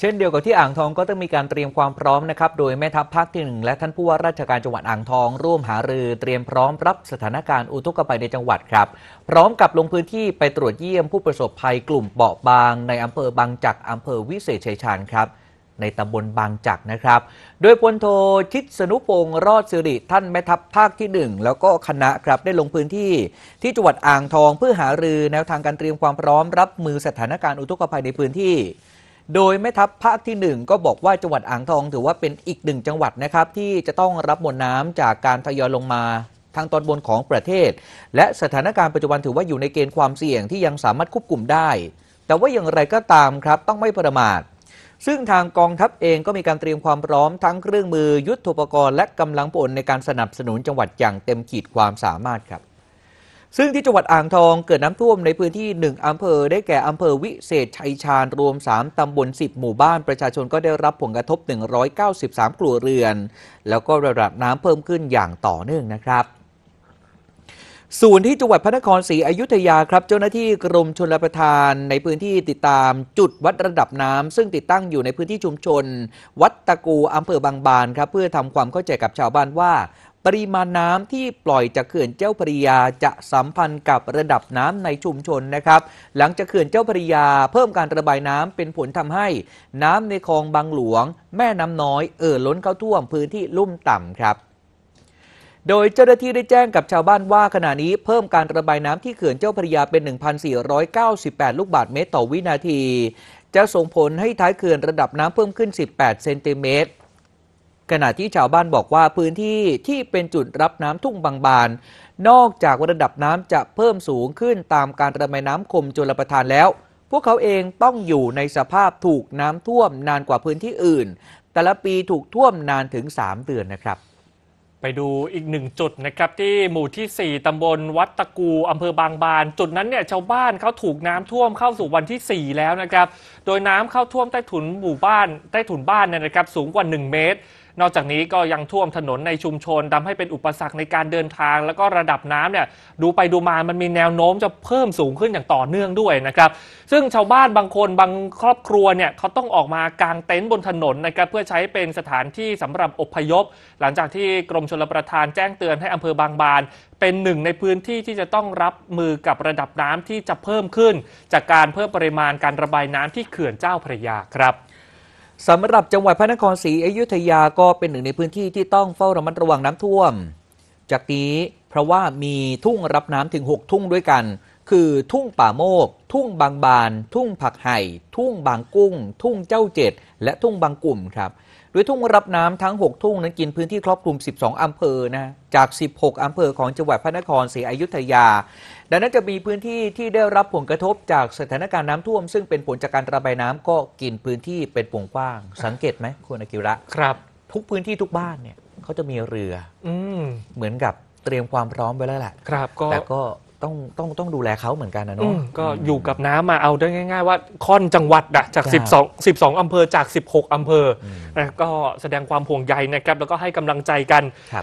เช่นเดียวกับที่อ่างทองก็ต้องมีการเตรียมความพร้อมนะครับ โดยแม่ทัพภาคที่ 1 และท่านผู้ว่าราชการจังหวัดอ่างทอง ร่วมหารือเตรียมพร้อมรับสถานการณ์อุทกภัยในจังหวัดครับ พร้อมกับลงพื้นที่ไปตรวจเยี่ยมผู้ประสบภัยกลุ่มเบาบางในอำเภอบางจักอำเภอวิเศษชัยชาญครับ ในตำบลบางจักนะครับ โดยพลโทชิดสนุพงศ์รอดสิริท่านแม่ทัพภาคที่1แล้วก็คณะครับได้ลงพื้นที่ที่จังหวัดอ่างทองเพื่อหารือแนวทางการเตรียมความพร้อม รับมือสถานการณ์อุทกภัยในพื้นที่โดยแม่ทัพภาคที่ 1 ก็บอกว่าจังหวัดอ่างทองถือว่าเป็นอีกหนึ่งจังหวัดนะครับ ที่จะต้องรับมวลน้ำจากการทยอยลงมาทางตอนบนของประเทศ และสถานการณ์ปัจจุบันถือว่าอยู่ในเกณฑ์ความเสี่ยงที่ยังสามารถควบคุมได้ แต่ว่าอย่างไรก็ตามครับ ต้องไม่ประมาท ซึ่งทางกองทัพเองก็มีการเตรียมความพร้อมทั้งเครื่องมือ ยุทธปกรณ์และกำลังพลในการสนับสนุนจังหวัดอย่างเต็มขีดความสามารถครับซึ่งที่จังหวัดอ่างทองเกิดน้ำท่วมในพื้นที่ 1อำเภอได้แก่อำเภอวิเศษชัยชาญ รวม 3ตำบล10 หมู่บ้านประชาชนก็ได้รับผลกระทบ 193ครัวเรือน แล้วก็ระดับน้ำเพิ่มขึ้นอย่างต่อเนื่องนะครับ ส่วนที่จังหวัดพระนครศรีอยุธยาครับ เจ้าหน้าที่กรมชลประทาน ในพื้นที่ติดตามจุดวัดระดับน้ำ ซึ่งติดตั้งอยู่ในพื้นที่ชุมชน วัดตะกูอำเภอบางบานครับเพื่อทำความเข้าใจกับชาวบ้านว่าปริมาณน้ำที่ปล่อยจากเขื่อนเจ้าพริยาจะสัมพันธ์กับระดับน้ำในชุมชนนะครับ หลังจากเขื่อนเจ้าพริยา เพิ่มการระบายน้ำเป็นผลทำให้ น้ำในคลองบางหลวง แม่น้ำน้อย เอ่อล้นเข้าท่วมพื้นที่ลุ่มต่ำครับ โดยเจ้าหน้าที่ได้แจ้งกับชาวบ้านว่าขณะนี้ เพิ่มการระบายน้ำที่เขื่อนเจ้าพริยาเป็น 1,498 ลูกบาทเมตรต่อวินาที จะส่งผลให้ท้ายเขื่อนระดับน้ำเพิ่มขึ้น 18 เซนติเมตรขณะที่ชาวบ้านบอกว่าพื้นที่ที่เป็นจุดรับน้ำทุ่งบางบานนอกจากระดับน้ำจะเพิ่มสูงขึ้นตามการระบายน้ำคมจุลประทานแล้ว พวกเขาเองต้องอยู่ในสภาพถูกน้ำท่วมนานกว่าพื้นที่อื่น แต่ละปีถูกท่วมนานถึง 3 เดือนนะครับไปดูอีกหนึ่งจุดนะครับที่หมู่ที่ 4 ตำบลวัดตะกูอำเภอบางบาน จุดนั้นเนี่ยชาวบ้านเขาถูกน้ำท่วมเข้าสู่วันที่ 4 แล้วนะครับโดยน้ำเข้าท่วมใต้ถุนหมู่บ้านใต้ถุนบ้านเนี่ยนะครับสูงกว่า 1 เมตรนอกจากนี้ก็ยังท่วมถนนในชุมชนทำให้เป็นอุปสรรคในการเดินทาง แล้วก็ระดับน้ำเนี่ยดูไปดูมามันมีแนวโน้มจะเพิ่มสูงขึ้นอย่างต่อเนื่องด้วยนะครับ ซึ่งชาวบ้านบางคนบางครอบครัวเนี่ยเขาต้องออกมากางเต็นท์บนถนนนะครับเพื่อใช้เป็นสถานที่สำหรับอพยพ หลังจากที่กรมชลประทานแจ้งเตือนให้อำเภอบางบานเป็นหนึ่งในพื้นที่ที่จะต้องรับมือกับระดับน้ำที่จะเพิ่มขึ้น จากการเพิ่มปริมาณการระบายน้ำที่เขื่อนเจ้าพระยาครับสำหรับจังหวัดพระนครศรีอยุธยาก็เป็นหนึ่งในพื้นที่ ที่ต้องเฝ้าระมัดระวังน้ำท่วม จากนี้เพราะว่ามีทุ่งรับน้ำถึง 6 ทุ่งด้วยกัน คือทุ่งป่าโมกทุ่งบางบานทุ่งผักไห่ทุ่งบางกุ้ง ทุ่งเจ้าเจ็ดและทุ่งบางกลุ่มครับโดยทุ่งรับน้ำทั้ง 6 ทุ่งนั้นกินพื้นที่ครอบคลุม 12อำเภอ นะ จาก 16อำเภอของจังหวัดพระนครศรีอยุธยาดังนั้นจะมีพื้นที่ที่ได้รับผลกระทบจากสถานการณ์น้ำท่วมซึ่งเป็นผลจากการระบายน้ำก็กินพื้นที่เป็นวงกว้าง สังเกตไหมคุณอากิระครับ ทุกพื้นที่ทุกบ้านเนี่ยเขาจะมีเรือ อืเหมือนกับเตรียมความพร้อมไว้แล้วแหละครับ ก็แต่ก็ต้องต้องต้องดูแลเขาเหมือนกันนะเนาะก็อยู่กับน้ำมาเอาได้ง่าย ๆ ว่า ค่อนจังหวัดอะจาก12 12 อำเภอจาก 16 อำเภอนะก็แสดงความห่วงใยนะครับแล้วก็ให้กำลังใจกันครับ